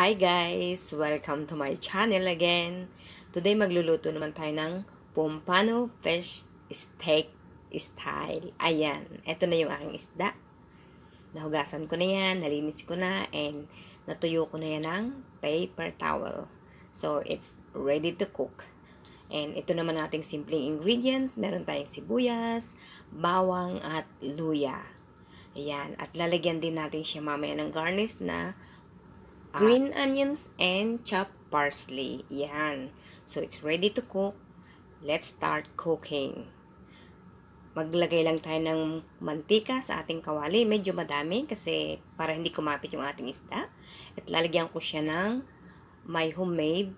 Hi guys! Welcome to my channel again. Today magluluto naman tayo ng pompano fish steak style. Ayan, eto na yung aking isda. Nahugasan ko na yan, nalinis ko na, and natuyo ko na yan ng paper towel. So, it's ready to cook. And ito naman ating simpleng ingredients. Meron tayong sibuyas, bawang, at luya. Ayan, at lalagyan din natin siya mamaya ng garnish na green onions, and chopped parsley. Yan. So, it's ready to cook. Let's start cooking. Maglagay lang tayo ng mantika sa ating kawali. Medyo madami kasi para hindi kumapit yung ating isda. At lalagyan ko siya ng my homemade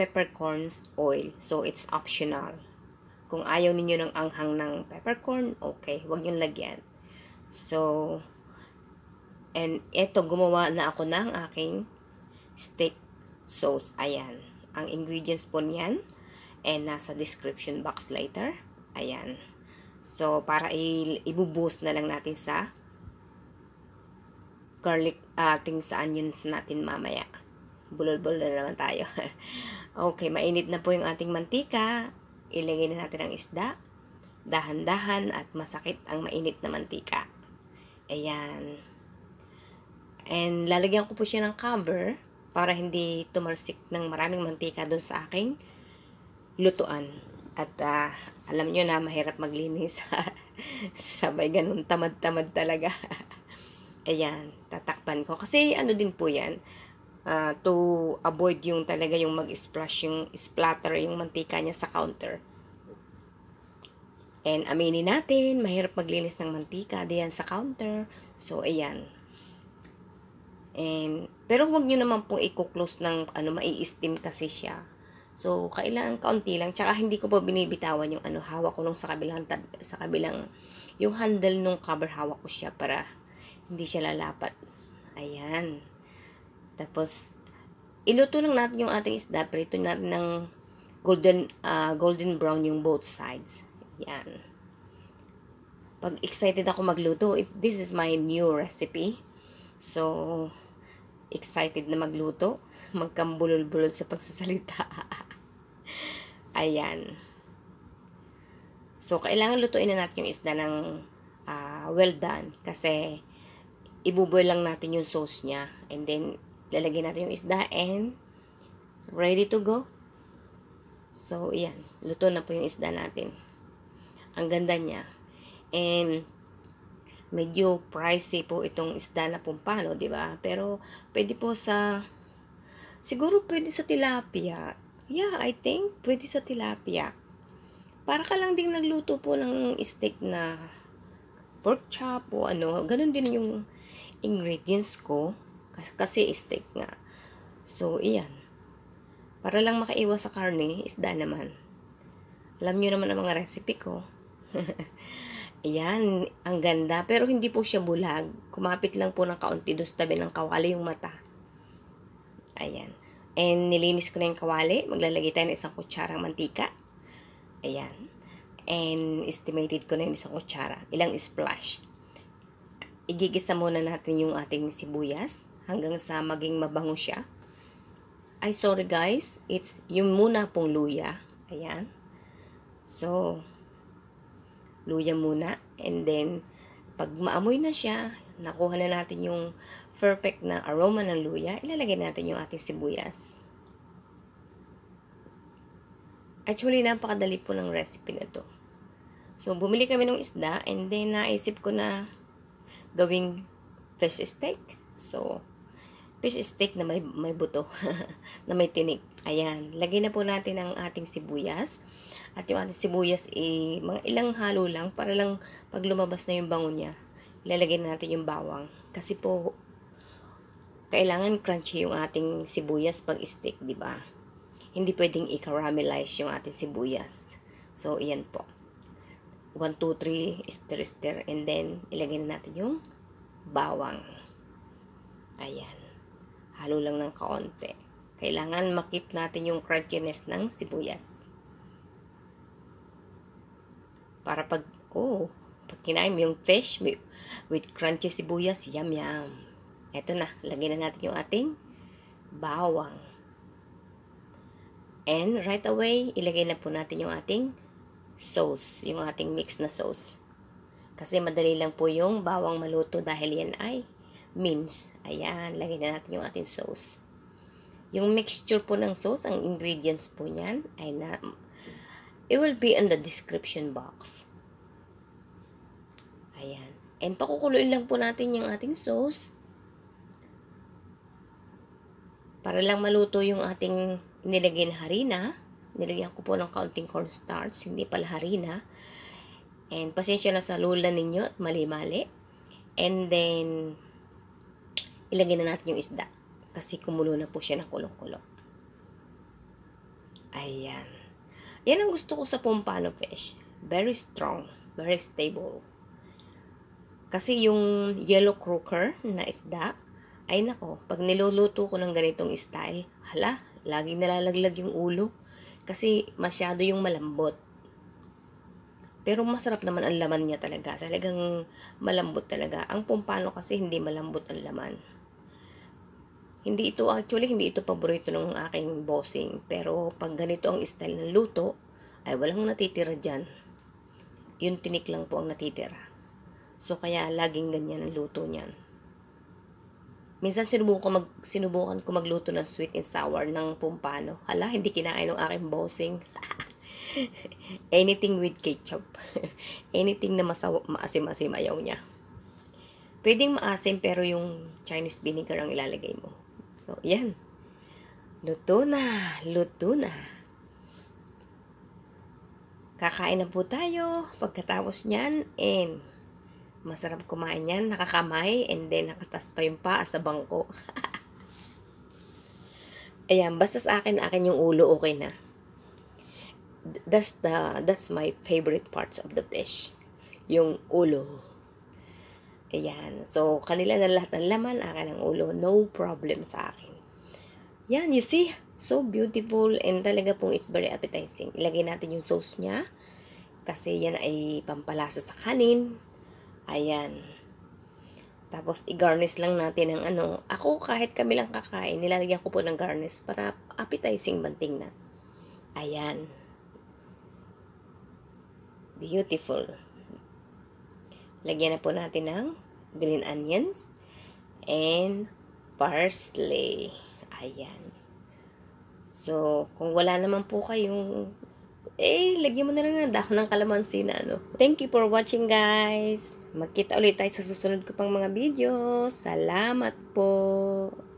peppercorns oil. So, it's optional. Kung ayaw ninyo ng anghang ng peppercorn, okay. Huwag yung lagyan. So, And ito, gumawa na ako ng aking steak sauce. Ayan. Ang ingredients po niyan. And eh, nasa description box later. Ayan. So, para i-boost na lang natin sa garlic ating ah, uh, sa onion natin mamaya. Bulol-bulol na naman tayo. okay, mainit na po yung ating mantika. Ilagay na natin ang isda. Dahan-dahan at masakit ang mainit na mantika. Ayan. And lalagyan ko po siya ng cover para hindi tumalsik ng maraming mantika doon sa aking lutuan. At uh, alam nyo na mahirap maglinis. Sabay ganun, tamad-tamad talaga. Ayan, tatakpan ko. Kasi ano din po yan, uh, to avoid yung talaga yung mag-splash, yung splatter, yung mantika niya sa counter. And aminin natin, mahirap maglinis ng mantika diyan sa counter. So, ayan. And, pero huwag nyo naman pong i-close ng, ano, mai-steam kasi siya. So, kailangan kaunti lang. Tsaka, hindi ko po binibitawan yung, ano, hawak ko nung sa kabilang, tab, sa kabilang, yung handle nung cover hawak ko siya para hindi siya lalapat. Ayan. Tapos, iluto lang natin yung ating isda. Prito natin ng golden, uh, golden brown yung both sides. Ayan. Pag excited ako magluto, it, this is my new recipe. So, excited na magluto, magkambulol-bulol sa pagsasalita. Ayan. So, kailangan lutuin na natin yung isda ng uh, well done kasi ibuboil lang natin yung sauce niya and then lalagay natin yung isda and ready to go. So, ayan. Luto na po yung isda natin. Ang ganda niya. And, medyo pricey po itong isda na pumpano, di ba? Pero pwede po sa siguro pwede sa tilapia. Yeah, I think pwede sa tilapia. Para ka lang ding nagluto po ng steak na pork chop o ano, ganun din yung ingredients ko kasi steak nga. So, iyan. Para lang makaiwas sa karne, isda naman. Alam niyo naman ang mga recipe ko. Ayan, ang ganda. Pero hindi po siya bulag. Kumapit lang po ng kaunti doon sa tabi ng kawali yung mata. Ayan. And nilinis ko na yung kawali. Maglalagay tayo ng isang kutsarang mantika. Ayan. And estimated ko na yung isang kutsara. Ilang splash. Igigisa muna natin yung ating sibuyas hanggang sa maging mabango siya. Ay, sorry guys. It's yung muna pong luya. Ayan. So, luya muna. And then, pag maamoy na siya, nakuha na natin yung perfect na aroma ng luya, ilalagay natin yung ating sibuyas. Actually, napakadali po ng recipe na to. So, bumili kami ng isda and then naisip ko na gawing fish steak. So, fish stick na may, may buto, na may tinik. Ayan, lagay na po natin ang ating sibuyas. At yung ating sibuyas, eh, mga ilang halo lang para lang pag lumabas na yung bango niya, ilalagay na natin yung bawang. Kasi po, kailangan crunchy yung ating sibuyas pag stick, di ba? Hindi pwedeng i-caramelize yung ating sibuyas. So, iyan po. 1, 2, 3, stir, stir. And then, ilagay na natin yung bawang. Ayan. Halo lang ng kaonte. Kailangan makip natin yung crunchiness ng sibuyas. Para pag, oh, pag kinain yung fish with crunchy sibuyas, yum yum. Eto na, lagyan na natin yung ating bawang. And right away, ilagay na po natin yung ating sauce, yung ating mix na sauce. Kasi madali lang po yung bawang maluto dahil yan ay mince. Ayan, lagay na natin yung ating sauce. Yung mixture po ng sauce, ang ingredients po niyan ay na it will be in the description box. Ayan. And pakukuloyin lang po natin yung ating sauce. Para lang maluto yung ating nilagay na harina. Nilagyan ko po ng kaunting cornstarch, hindi pala harina. And pasensya na sa lula ninyo at mali-mali. And then, ilagay na natin yung isda. Kasi kumulo na po siya ng kulong kulong Ayan. Yan ang gusto ko sa pompano fish. Very strong. Very stable. Kasi yung yellow croaker na isda, ay nako, pag niluluto ko ng ganitong style, hala, laging nalalaglag yung ulo. Kasi masyado yung malambot. Pero masarap naman ang laman niya talaga. Talagang malambot talaga. Ang pompano kasi hindi malambot ang laman. Hindi ito, actually, hindi ito paborito ng aking bossing. Pero pag ganito ang style ng luto, ay walang natitira dyan. Yung tinik lang po ang natitira. So, kaya laging ganyan ang luto niyan. Minsan sinubukan ko, mag, sinubukan ko magluto ng sweet and sour ng pumpano. Hala, hindi kinain ng aking bossing. Anything with ketchup. Anything na masaw, maasim-asim ayaw niya. Pwedeng maasim pero yung Chinese vinegar ang ilalagay mo. So, yan. Luto na. Luto na. Kakain na po tayo. Pagkatapos niyan, and masarap kumain niyan. Nakakamay, and then nakatas pa yung paa sa bangko. Ayan, basta sa akin, akin yung ulo, okay na. That's the, that's my favorite parts of the fish. Yung ulo. Ayan. So, kanila na lahat ng laman, akin ang ulo. No problem sa akin. Yan, you see? So beautiful and talaga pong it's very appetizing. Ilagay natin yung sauce niya. Kasi yan ay pampalasa sa kanin. Ayan. Tapos, i-garnish lang natin ang ano. Ako, kahit kami lang kakain, nilalagyan ko po ng garnish para appetizing banting na. Ayan. Beautiful. Lagyan na po natin ng green onions, and parsley. Ayan. So, kung wala naman po kayong, eh, lagyan mo na lang ng dahon ng kalamansi na ano. Thank you for watching guys. Magkita ulit tayo sa susunod ko pang mga video. Salamat po.